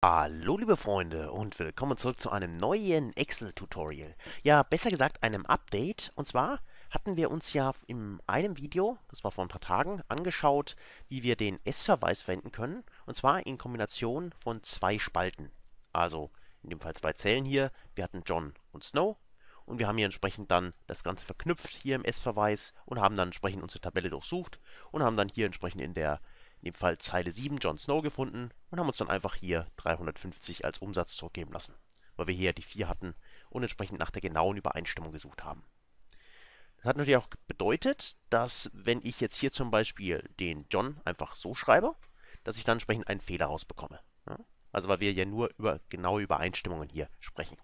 Hallo liebe Freunde und willkommen zurück zu einem neuen Excel-Tutorial. Ja, besser gesagt einem Update. Und zwar hatten wir uns ja in einem Video, das war vor ein paar Tagen, angeschaut, wie wir den S-Verweis verwenden können. Und zwar in Kombination von zwei Spalten. Also in dem Fall zwei Zellen hier. Wir hatten John und Snow. Und wir haben hier entsprechend dann das Ganze verknüpft hier im S-Verweis und haben dann entsprechend unsere Tabelle durchsucht und haben dann hier entsprechend in der in dem Fall Zeile 7 Jon Snow gefunden und haben uns dann einfach hier 350 als Umsatz zurückgeben lassen, weil wir hier die 4 hatten und entsprechend nach der genauen Übereinstimmung gesucht haben. Das hat natürlich auch bedeutet, dass wenn ich jetzt hier zum Beispiel den John einfach so schreibe, dass ich dann entsprechend einen Fehler rausbekomme. Also weil wir ja nur über genaue Übereinstimmungen hier sprechen.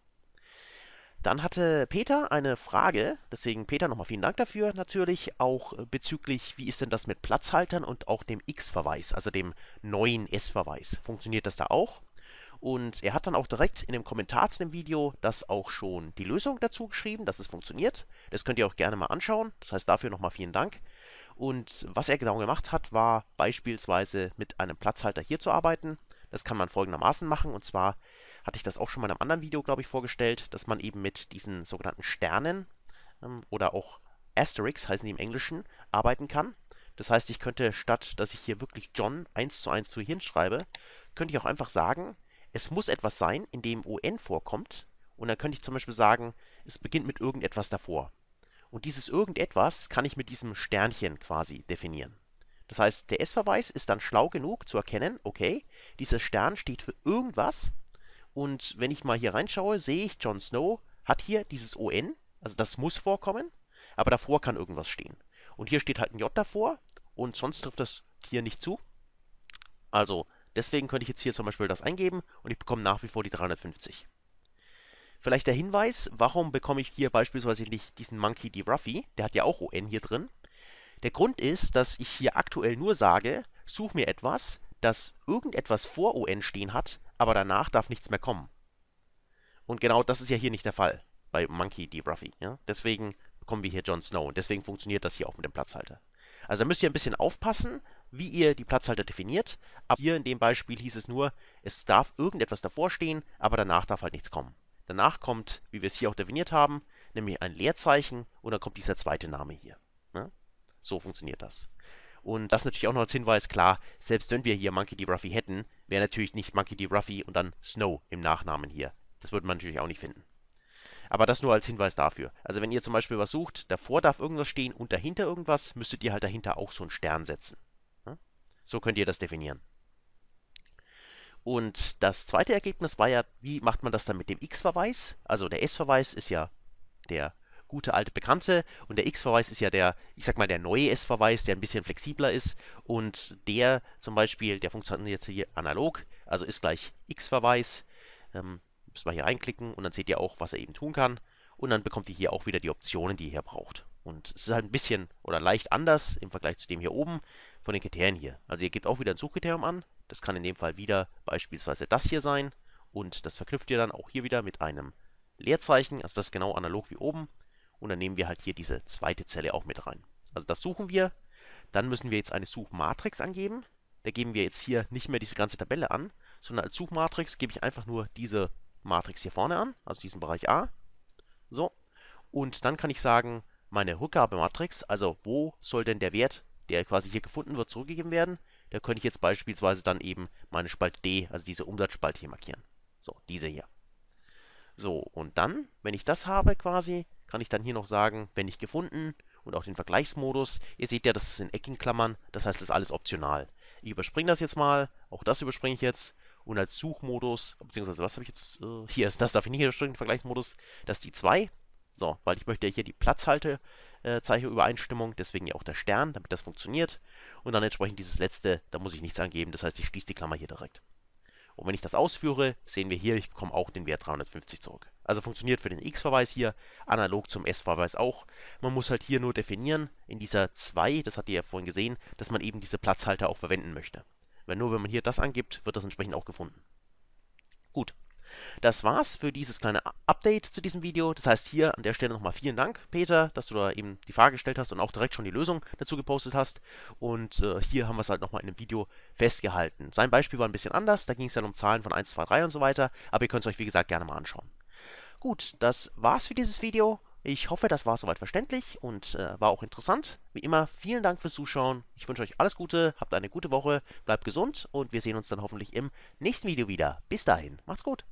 Dann hatte Peter eine Frage, deswegen Peter nochmal vielen Dank dafür natürlich, auch äh, bezüglich, wie ist denn das mit Platzhaltern und auch dem X-Verweis, also dem neuen S-Verweis. Funktioniert das da auch? Und er hat dann auch direkt in dem Kommentar zu dem Video das auch schon die Lösung dazu geschrieben, dass es funktioniert. Das könnt ihr auch gerne mal anschauen. Das heißt dafür nochmal vielen Dank. Und was er genau gemacht hat, war beispielsweise mit einem Platzhalter hier zu arbeiten. Das kann man folgendermaßen machen. Und zwar hatte ich das auch schon mal in einem anderen Video, glaube ich, vorgestellt, dass man eben mit diesen sogenannten Sternen ähm, oder auch Asterix heißen die im Englischen, arbeiten kann. Das heißt, ich könnte statt, dass ich hier wirklich John 1 zu 1 zu hinschreibe, könnte ich auch einfach sagen, es muss etwas sein, in dem ON vorkommt. Und dann könnte ich zum Beispiel sagen, es beginnt mit irgendetwas davor. Und dieses irgendetwas kann ich mit diesem Sternchen quasi definieren. Das heißt, der S-Verweis ist dann schlau genug zu erkennen, okay, dieser Stern steht für irgendwas. Und wenn ich mal hier reinschaue, sehe ich, Jon Snow hat hier dieses ON, also das muss vorkommen, aber davor kann irgendwas stehen. Und hier steht halt ein J davor und sonst trifft das hier nicht zu. Also, deswegen könnte ich jetzt hier zum Beispiel das eingeben und ich bekomme nach wie vor die 350. Vielleicht der Hinweis, warum bekomme ich hier beispielsweise nicht diesen Monkey D. Ruffy, der hat ja auch ON hier drin, der Grund ist, dass ich hier aktuell nur sage, such mir etwas, das irgendetwas vor on stehen hat, aber danach darf nichts mehr kommen. Und genau das ist ja hier nicht der Fall bei Monkey D. Ruffy. Ja? Deswegen bekommen wir hier Jon Snow und deswegen funktioniert das hier auch mit dem Platzhalter. Also da müsst ihr ein bisschen aufpassen, wie ihr die Platzhalter definiert. Aber hier in dem Beispiel hieß es nur, es darf irgendetwas davor stehen, aber danach darf halt nichts kommen. Danach kommt, wie wir es hier auch definiert haben, nämlich ein Leerzeichen und dann kommt dieser zweite Name hier. So funktioniert das. Und das natürlich auch noch als Hinweis, klar, selbst wenn wir hier Monkey D. Ruffy hätten, wäre natürlich nicht Monkey D. Ruffy und dann Snow im Nachnamen hier. Das würde man natürlich auch nicht finden. Aber das nur als Hinweis dafür. Also wenn ihr zum Beispiel was sucht, davor darf irgendwas stehen und dahinter irgendwas, müsstet ihr halt dahinter auch so einen Stern setzen. So könnt ihr das definieren. Und das zweite Ergebnis war ja, wie macht man das dann mit dem X-Verweis? Also der S-Verweis ist ja der gute alte Bekannte und der X-Verweis ist ja der, ich sag mal, der neue S-Verweis, der ein bisschen flexibler ist und der zum Beispiel, der funktioniert hier analog, also ist gleich X-Verweis. Ähm, müssen wir hier reinklicken und dann seht ihr auch, was er eben tun kann und dann bekommt ihr hier auch wieder die Optionen, die ihr hier braucht. Und es ist halt ein bisschen oder leicht anders im Vergleich zu dem hier oben von den Kriterien hier. Also ihr gebt auch wieder ein Suchkriterium an, das kann in dem Fall wieder beispielsweise das hier sein und das verknüpft ihr dann auch hier wieder mit einem Leerzeichen, also das ist genau analog wie oben und dann nehmen wir halt hier diese zweite Zelle auch mit rein. Also das suchen wir. Dann müssen wir jetzt eine Suchmatrix angeben. Da geben wir jetzt hier nicht mehr diese ganze Tabelle an, sondern als Suchmatrix gebe ich einfach nur diese Matrix hier vorne an, also diesen Bereich A. So. Und dann kann ich sagen, meine Rückgabematrix, also wo soll denn der Wert, der quasi hier gefunden wird, zurückgegeben werden, da könnte ich jetzt beispielsweise dann eben meine Spalte D, also diese Umsatzspalte hier markieren. So, diese hier. So, und dann, wenn ich das habe quasi, kann ich dann hier noch sagen, wenn nicht gefunden und auch den Vergleichsmodus. Ihr seht ja, das ist in eckigen Klammern, das heißt, das ist alles optional. Ich überspringe das jetzt mal, auch das überspringe ich jetzt. Und als Suchmodus, beziehungsweise was habe ich jetzt, äh, hier ist das, darf ich nicht überspringen, Vergleichsmodus, das ist die 2. So, weil ich möchte ja hier die Platzhaltezeichenübereinstimmung, äh, deswegen ja auch der Stern, damit das funktioniert. Und dann entsprechend dieses letzte, da muss ich nichts angeben, das heißt, ich schließe die Klammer hier direkt. Und wenn ich das ausführe, sehen wir hier, ich bekomme auch den Wert 350 zurück. Also funktioniert für den x-Verweis hier, analog zum s-Verweis auch. Man muss halt hier nur definieren, in dieser 2, das habt ihr ja vorhin gesehen, dass man eben diese Platzhalter auch verwenden möchte. Weil nur wenn man hier das angibt, wird das entsprechend auch gefunden. Gut, das war's für dieses kleine Update zu diesem Video. Das heißt hier an der Stelle nochmal vielen Dank, Peter, dass du da eben die Frage gestellt hast und auch direkt schon die Lösung dazu gepostet hast. Und äh, hier haben wir es halt nochmal in einem Video festgehalten. Sein Beispiel war ein bisschen anders, da ging es dann um Zahlen von 1, 2, 3 und so weiter. Aber ihr könnt es euch wie gesagt gerne mal anschauen. Gut, das war's für dieses Video. Ich hoffe, das war soweit verständlich und äh, war auch interessant. Wie immer, vielen Dank fürs Zuschauen. Ich wünsche euch alles Gute, habt eine gute Woche, bleibt gesund und wir sehen uns dann hoffentlich im nächsten Video wieder. Bis dahin, macht's gut.